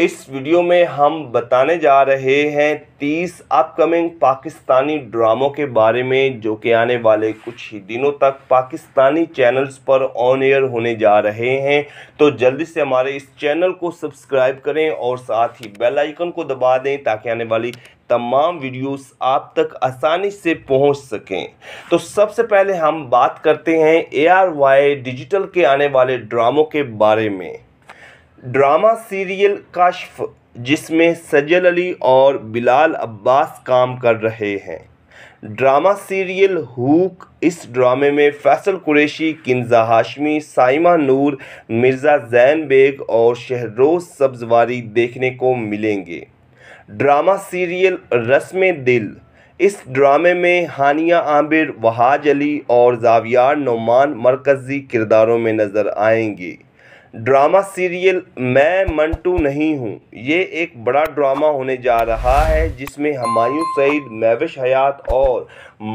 इस वीडियो में हम बताने जा रहे हैं तीस अपकमिंग पाकिस्तानी ड्रामों के बारे में जो कि आने वाले कुछ ही दिनों तक पाकिस्तानी चैनल्स पर ऑन एयर होने जा रहे हैं तो जल्दी से हमारे इस चैनल को सब्सक्राइब करें और साथ ही बेल आइकन को दबा दें ताकि आने वाली तमाम वीडियोस आप तक आसानी से पहुंच सकें तो सबसे पहले हम बात करते हैं ए आर वाई डिजिटल के आने वाले ड्रामों के बारे में ड्रामा सीरियल काशफ जिसमें सजल अली और बिलाल अब्बास काम कर रहे हैं ड्रामा सीरियल हुक इस ड्रामे में फैसल कुरैशी किन्जा हाशमी साइमा नूर मिर्ज़ा जैन बेग और शहरोज सब्जवारी देखने को मिलेंगे ड्रामा सीरियल रस्म दिल इस ड्रामे में हानिया आमिर वहाज अली और जावियार नोमान मरकज़ी किरदारों में नज़र आएंगी ड्रामा सीरियल मैं मंटू नहीं हूँ ये एक बड़ा ड्रामा होने जा रहा है जिसमें हमायूं सईद महविश हयात और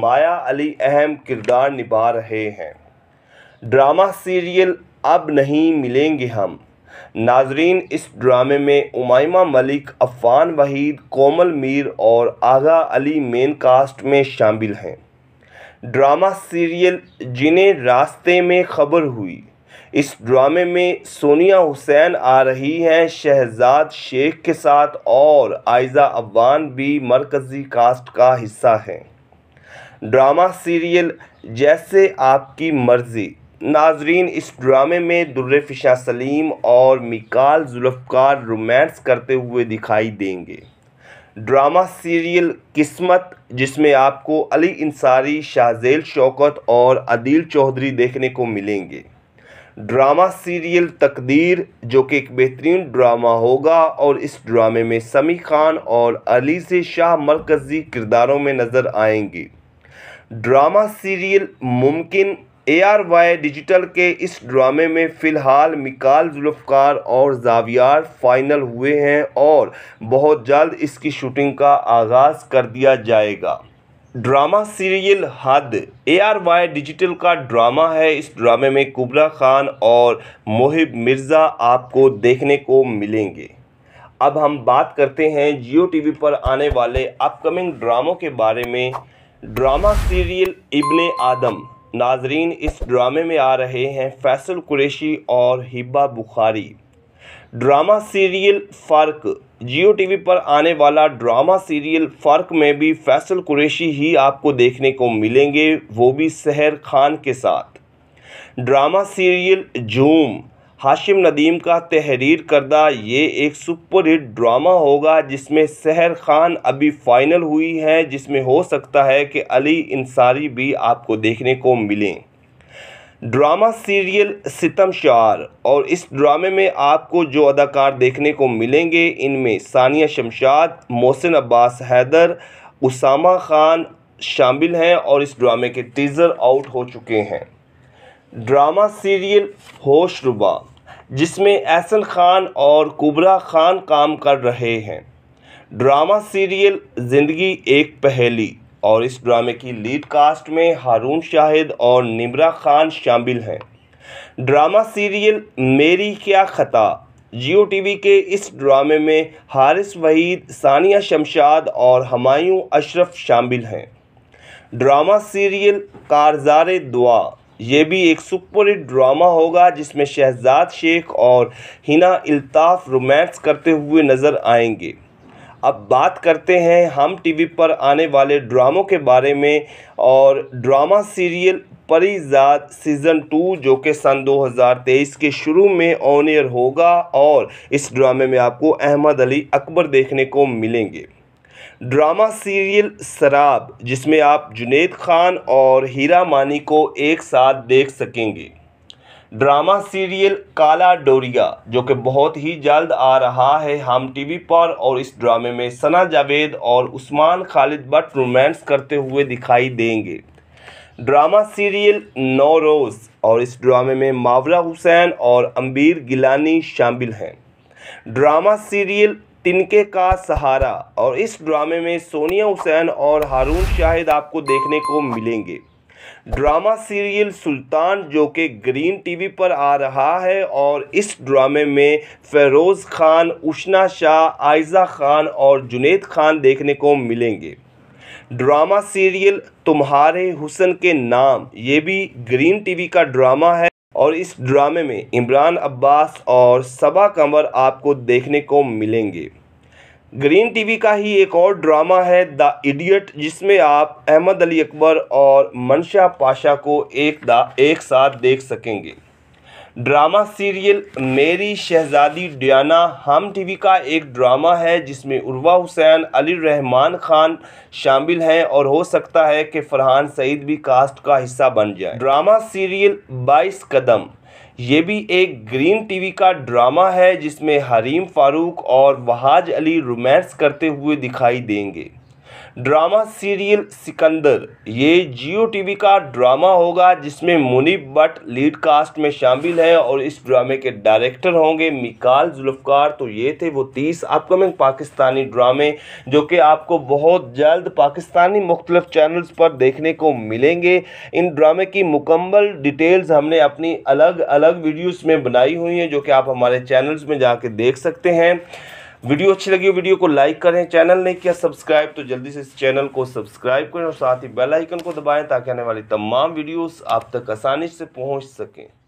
माया अली अहम किरदार निभा रहे हैं ड्रामा सीरियल अब नहीं मिलेंगे हम नाजरीन इस ड्रामे में उमाइमा मलिक अफान वहीद कोमल मीर और आगा अली मेन कास्ट में शामिल हैं ड्रामा सीरियल जिन्हें रास्ते में खबर हुई इस ड्रामे में सोनिया हुसैन आ रही हैं शहजाद शेख के साथ और आयजा अफवान भी मरकज़ी कास्ट का हिस्सा हैं ड्रामा सीरियल जैसे आपकी मर्ज़ी नाजरीन इस ड्रामे में दुर्र फिशा सलीम और मिकाल जुल्फ़कार रोमांस करते हुए दिखाई देंगे ड्रामा सीरियल किस्मत जिसमें आपको अली इंसारी शाहजेल शौकत और अदील चौधरी देखने को मिलेंगे ड्रामा सीरियल तकदीर जो कि एक बेहतरीन ड्रामा होगा और इस ड्रामे में समी खान और अली से शाह मरकज़ी किरदारों में नज़र आएंगी ड्रामा सीरियल मुमकिन ए आर वाई डिजिटल के इस ड्रामे में फ़िलहाल मिकाल जुल्फ़कार और जावियार फाइनल हुए हैं और बहुत जल्द इसकी शूटिंग का आगाज़ कर दिया जाएगा ड्रामा सीरियल हद ए आर वाई डिजिटल का ड्रामा है इस ड्रामे में कुबला खान और मोहिब मिर्ज़ा आपको देखने को मिलेंगे अब हम बात करते हैं जियो टीवी पर आने वाले अपकमिंग ड्रामों के बारे में ड्रामा सीरियल इब्ने आदम नाजरीन इस ड्रामे में आ रहे हैं फैसल कुरेशी और हिब्बा बुखारी ड्रामा सीरियल फ़र्क जियो टीवी पर आने वाला ड्रामा सीरियल फ़र्क में भी फैसल कुरेशी ही आपको देखने को मिलेंगे वो भी सहर खान के साथ ड्रामा सीरियल जूम हाशिम नदीम का तहरीर करदा ये एक सुपर हिट ड्रामा होगा जिसमें सहर खान अभी फ़ाइनल हुई है जिसमें हो सकता है कि अली इंसारी भी आपको देखने को मिलें ड्रामा सीरियल सितम शार और इस ड्रामे में आपको जो अदाकार देखने को मिलेंगे इनमें सानिया शमशाद मोहसिन अब्बास हैदर उसामा खान शामिल हैं और इस ड्रामे के टीज़र आउट हो चुके हैं ड्रामा सीरियल होशरुबा जिसमें एहसन खान और कुबरा खान काम कर रहे हैं ड्रामा सीरियल ज़िंदगी एक पहेली और इस ड्रामे की लीड कास्ट में हारून शाहिद और निमरा खान शामिल हैं ड्रामा सीरियल मेरी क्या खता जियो टीवी के इस ड्रामे में हारिस वहीद सानिया शमशाद और हमायूं अशरफ शामिल हैं ड्रामा सीरियल कारजार दुआ ये भी एक सुपरहिट ड्रामा होगा जिसमें शहजाद शेख और हिना अल्ताफ़ रोमांस करते हुए नज़र आएंगे अब बात करते हैं हम टीवी पर आने वाले ड्रामों के बारे में और drama serial Parizaad season two जो कि सन 2023 के शुरू में ऑन एयर होगा और इस ड्रामे में आपको अहमद अली अकबर देखने को मिलेंगे ड्रामा सीरियल शराब जिसमें आप जुनेद खान और हीरा मानी को एक साथ देख सकेंगे ड्रामा सीरियल काला डोरिया जो कि बहुत ही जल्द आ रहा है हम टीवी पर और इस ड्रामे में सना जावेद और उस्मान खालिद बट रोमांस करते हुए दिखाई देंगे ड्रामा सीरियल रोज और इस ड्रामे में मावरा हुसैन और अम्बीर गिलानी शामिल हैं ड्रामा सीरियल तिनके का सहारा और इस ड्रामे में सोनिया हुसैन और हारून शाहिद आपको देखने को मिलेंगे ड्रामा सीरियल सुल्तान जो कि ग्रीन टीवी पर आ रहा है और इस ड्रामे में फ़ेरोज़ ख़ान उशना शाह आयज़ा ख़ान और जुनेद ख़ान देखने को मिलेंगे ड्रामा सीरियल तुम्हारे हुसन के नाम ये भी ग्रीन टीवी का ड्रामा है और इस ड्रामे में इमरान अब्बास और सबा कंवर आपको देखने को मिलेंगे ग्रीन टीवी का ही एक और ड्रामा है द इडियट जिसमें आप अहमद अली अकबर और मनशा पाशा को एक दा एक साथ देख सकेंगे ड्रामा सीरियल मेरी शहजादी डियाना हम टीवी का एक ड्रामा है जिसमें उर्वा हुसैन अली रहमान खान शामिल हैं और हो सकता है कि फरहान सईद भी कास्ट का हिस्सा बन जाए ड्रामा सीरियल 22 कदम ये भी एक ग्रीन टीवी का ड्रामा है जिसमें हरीम फारूक और वहाज अली रोमांस करते हुए दिखाई देंगे ड्रामा सीरियल सिकंदर ये जियो टीवी का ड्रामा होगा जिसमें मुनीब भट्ट लीड कास्ट में शामिल है और इस ड्रामे के डायरेक्टर होंगे मिकाल जुल्फकार तो ये थे वो तीस अपकमिंग पाकिस्तानी ड्रामे जो कि आपको बहुत जल्द पाकिस्तानी मुख्तलिफ चैनल्स पर देखने को मिलेंगे इन ड्रामे की मुकम्मल डिटेल्स हमने अपनी अलग अलग वीडियोज़ में बनाई हुई हैं जो कि आप हमारे चैनल्स में जाके देख सकते हैं वीडियो अच्छी लगी हो वीडियो को लाइक करें चैनल नहीं किया सब्सक्राइब तो जल्दी से इस चैनल को सब्सक्राइब करें और साथ ही बेल आइकन को दबाएं ताकि आने वाली तमाम वीडियोस आप तक आसानी से पहुंच सकें